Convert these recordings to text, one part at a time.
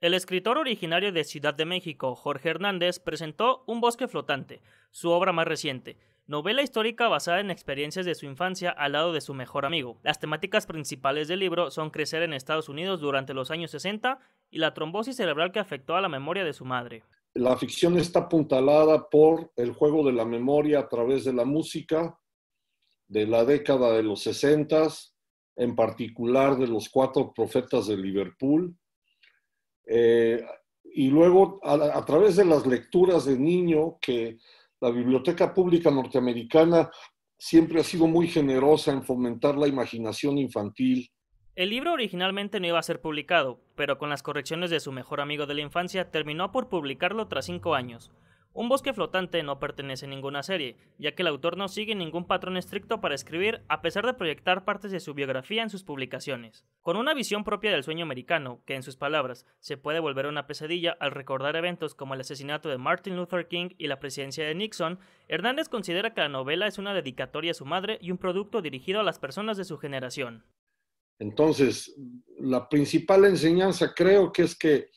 El escritor originario de Ciudad de México, Jorge Hernández, presentó Un bosque flotante, su obra más reciente, novela histórica basada en experiencias de su infancia al lado de su mejor amigo. Las temáticas principales del libro son crecer en Estados Unidos durante los años 60 y la trombosis cerebral que afectó a la memoria de su madre. La ficción está apuntalada por el juego de la memoria a través de la música de la década de los 60, en particular de los cuatro profetas de Liverpool, eh, y luego, a, través de las lecturas de niño, que la Biblioteca Pública Norteamericana siempre ha sido muy generosa en fomentar la imaginación infantil. El libro originalmente no iba a ser publicado, pero con las correcciones de su mejor amigo de la infancia terminó por publicarlo tras cinco años. Un bosque flotante no pertenece a ninguna serie, ya que el autor no sigue ningún patrón estricto para escribir a pesar de proyectar partes de su biografía en sus publicaciones. Con una visión propia del sueño americano, que en sus palabras se puede volver una pesadilla al recordar eventos como el asesinato de Martin Luther King y la presidencia de Nixon, Hernández considera que la novela es una dedicatoria a su madre y un producto dirigido a las personas de su generación. Entonces, la principal enseñanza creo que es que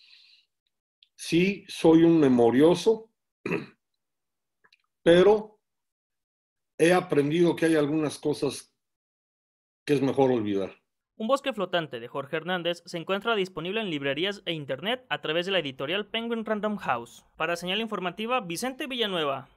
sí soy un memorioso, pero he aprendido que hay algunas cosas que es mejor olvidar. Un bosque flotante de Jorge Hernández se encuentra disponible en librerías e internet a través de la editorial Penguin Random House. Para señal informativa, Vicente Villanueva.